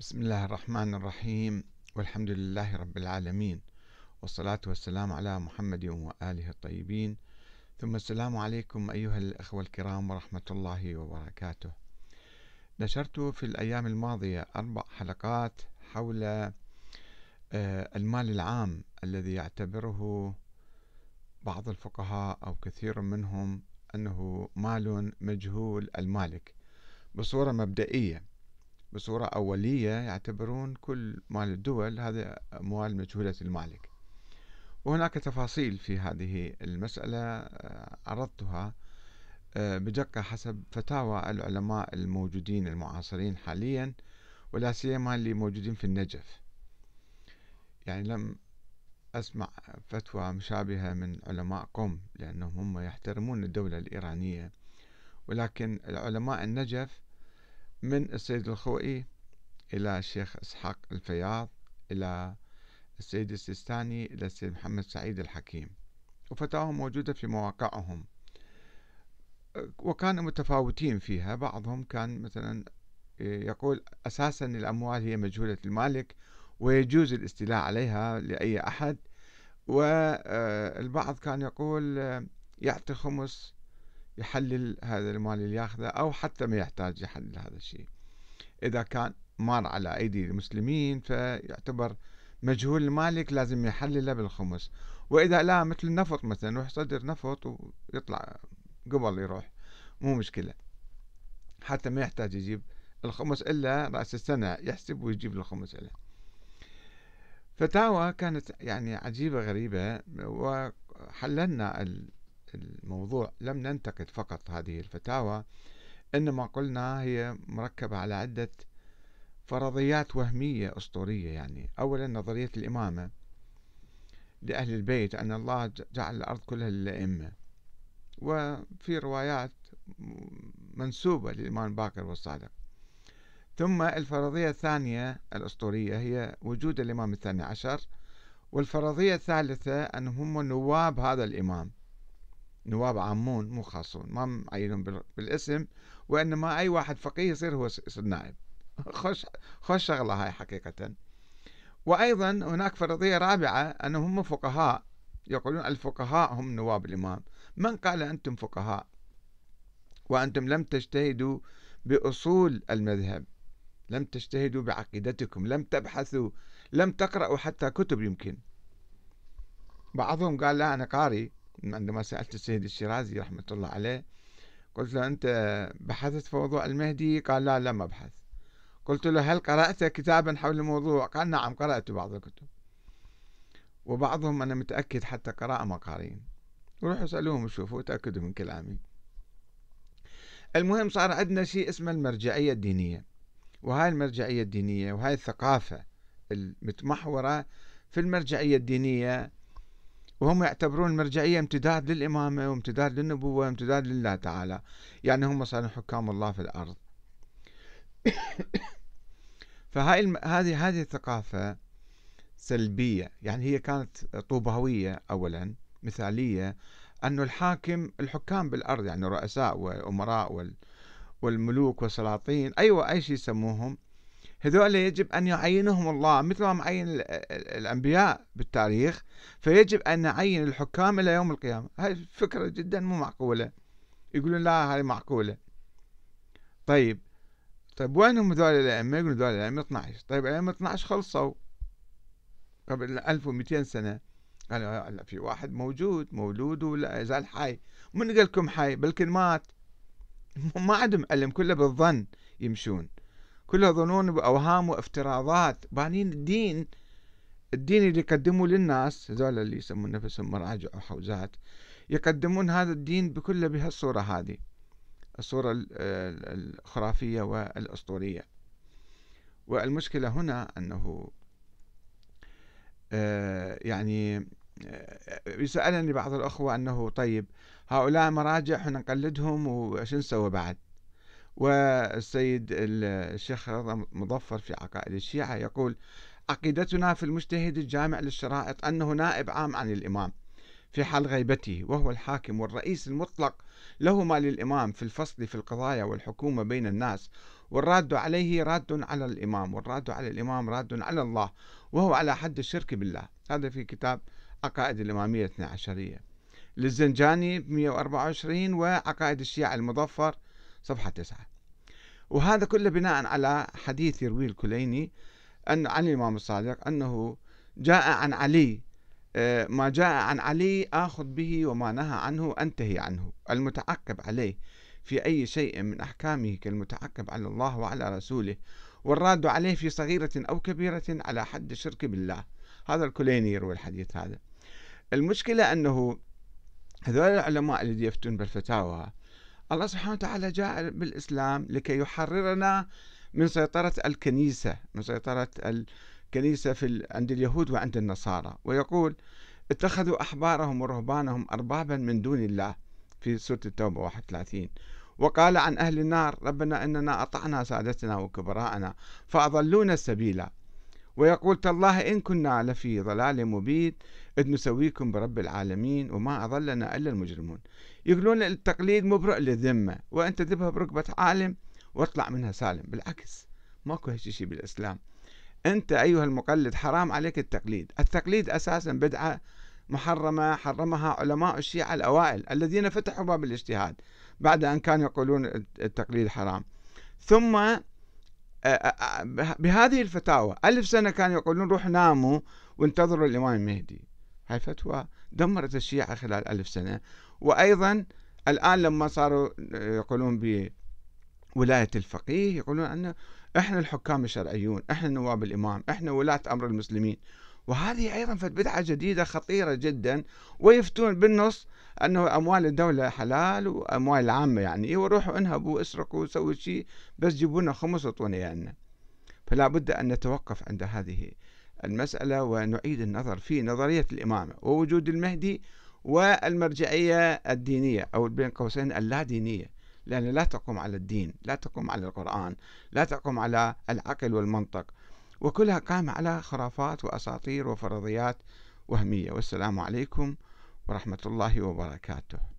بسم الله الرحمن الرحيم والحمد لله رب العالمين والصلاة والسلام على محمد وآله الطيبين ثم السلام عليكم أيها الأخوة الكرام ورحمة الله وبركاته نشرت في الأيام الماضية أربع حلقات حول آه، المال العام الذي يعتبره بعض الفقهاء أو كثير منهم أنه مال مجهول المالك بصورة مبدئية بصورة أولية يعتبرون كل مال الدول هذا أموال مجهولة المالك وهناك تفاصيل في هذه المسألة عرضتها آه، آه، بدقة حسب فتاوى العلماء الموجودين المعاصرين حاليا ولا سيما اللي موجودين في النجف يعني لم أسمع فتوى مشابهة من علماء قم لأنهم هم يحترمون الدولة الإيرانية ولكن العلماء النجف من السيد الخوئي إلى الشيخ إسحاق الفياض إلى السيد السيستاني إلى السيد محمد سعيد الحكيم وفتاهم موجودة في مواقعهم وكانوا متفاوتين فيها بعضهم كان مثلا آه، يقول أساسا الأموال هي مجهولة المالك ويجوز الاستيلاء عليها لأي أحد والبعض آه، كان يقول آه، يعطي خمس يحلل هذا المال اللي ياخذه أو حتى ما يحتاج يحلل هذا الشيء إذا كان مار على أيدي المسلمين فيعتبر مجهول المالك لازم يحلله بالخمس وإذا لا مثل النفط مثلا يروح يصدر نفط ويطلع قبل يروح مو مشكلة حتى ما يحتاج يجيب الخمس إلا رأس السنة يحسب ويجيب الخمس إلا فتاوى كانت يعني عجيبة غريبة وحللنا الموضوع لم ننتقد فقط هذه الفتاوى إنما قلنا هي مركبة على عدة فرضيات وهمية أسطورية يعني أولا نظرية الإمامة لأهل البيت أن الله جعل الأرض كلها للأئمة وفي روايات منسوبة للإمام باكر والصادق ثم الفرضية الثانية الأسطورية هي وجود الإمام الثاني عشر والفرضية الثالثة أنهم نواب هذا الإمام نواب عامون مو خاصون ما معينهم بالاسم وانما اي واحد فقيه يصير هو يصير نائب خوش خوش شغله هاي حقيقه وايضا هناك فرضيه رابعه انهم هم فقهاء يقولون الفقهاء هم نواب الامام من قال انتم فقهاء وانتم لم تجتهدوا باصول المذهب لم تجتهدوا بعقيدتكم لم تبحثوا لم تقرأوا حتى كتب يمكن بعضهم قال لا أنا قاري عندما سألت السيد الشيرازي رحمة الله عليه قلت له أنت بحثت في موضوع المهدي قال لا لم أبحث قلت له هل قرأت كتابا حول الموضوع قال نعم قرأت بعض الكتب وبعضهم أنا متأكد حتى قراءة مقارين روحوا اسألوهم وشوفوا تأكدوا من كلامي المهم صار عندنا شيء اسمه المرجعية الدينية وهاي المرجعية الدينية وهاي الثقافة المتمحورة في المرجعية الدينية وهم يعتبرون المرجعية امتداد للإمامة وامتداد للنبوة وامتداد لله تعالى يعني هم صاروا حكام الله في الأرض فهاي الم... هذه هذه الثقافة سلبية يعني هي كانت طوباوية أولا مثالية أنه الحاكم الحكام بالأرض يعني الرؤساء والأمراء وال... والملوك والسلاطين أيوة أي شيء يسموهم هذول يجب أن يعينهم الله مثل ما معين الأنبياء بالتاريخ فيجب أن نعين الحكام إلى يوم القيامة هاي فكرة جدا مو معقولة يقولون لا هاي معقولة طيب طيب وين هم ذول الأئمة يقولون ذول الأئمة 12 طيب الأئمة 12 خلصوا قبل 1200 سنة قالوا في واحد موجود مولود ولا يزال حي من قال لكم حي بلكن مات ما عندهم علم كله بالظن يمشون كلها ظنون واوهام وافتراضات بانين الدين الدين اللي يقدموا للناس هذول اللي يسمون نفسهم مراجع وحوزات يقدمون هذا الدين بكله بهالصورة هذه الصورة الخرافية والأسطورية والمشكلة هنا أنه آه، يعني آه، يسألني بعض الأخوة أنه طيب هؤلاء مراجع ونقلدهم وش نسوي بعد والسيد الشيخ رضا مظفر في عقائد الشيعة يقول عقيدتنا في المجتهد الجامع للشرائط أنه نائب عام عن الإمام في حال غيبته وهو الحاكم والرئيس المطلق له ما للإمام في الفصل في القضايا والحكومة بين الناس والراد عليه راد على الإمام والراد على الإمام راد على الله وهو على حد الشرك بالله هذا في كتاب عقائد الإمامية الاثنى عشرية للزنجاني 124 وعقائد الشيعة المظفر صفحة تسعة وهذا كله بناء على حديث يرويه الكليني أن عن الإمام الصادق أنه جاء عن علي آه، ما جاء عن علي آخذ به وما نهى عنه أنتهي عنه المتعقب عليه في أي شيء من أحكامه كالمتعقب على الله وعلى رسوله والراد عليه في صغيرة أو كبيرة على حد الشرك بالله هذا الكليني يروي الحديث هذا المشكلة أنه هذول العلماء الذي يفتون بالفتاوى الله سبحانه وتعالى جاء بالإسلام لكي يحررنا من سيطرة الكنيسة من سيطرة الكنيسة في عند اليهود وعند النصارى ويقول اتخذوا أحبارهم ورهبانهم أربابا من دون الله في سورة التوبة 31 وقال عن أهل النار ربنا إننا أطعنا سادتنا وكبراءنا فأضلونا السبيلا ويقول تالله إن كنا لفي ضلال مبين إذ نسويكم برب العالمين وما أضلنا إلا المجرمون يقولون التقليد مبرئ للذمة وأنت ذبها بركبة عالم واطلع منها سالم بالعكس ماكو هيك شيء بالإسلام أنت أيها المقلد حرام عليك التقليد التقليد أساسا بدعة محرمة حرمها علماء الشيعة الأوائل الذين فتحوا باب الاجتهاد بعد أن كانوا يقولون التقليد حرام ثم بهذه الفتاوى ألف سنة كانوا يقولون روح ناموا وانتظروا الإمام المهدي هاي فتوى دمرت الشيعة خلال ألف سنة وأيضا الآن لما صاروا آه، يقولون بولاية الفقيه يقولون أن إحنا الحكام الشرعيون إحنا نواب الإمام إحنا ولاة أمر المسلمين وهذه أيضا بدعة جديدة خطيرة جدا ويفتون بالنص أنه أموال الدولة حلال وأموال العامة يعني إيه، وروحوا انهبوا اسرقوا سووا شيء بس جيبوا لنا خمس وطونا يعني فلا بد أن نتوقف عند هذه المسألة ونعيد النظر في نظرية الإمامة ووجود المهدي والمرجعية الدينية أو بين قوسين اللا دينية لأن لا تقوم على الدين لا تقوم على القرآن لا تقوم على العقل والمنطق وكلها قائمة على خرافات وأساطير وفرضيات وهمية والسلام عليكم ورحمة الله وبركاته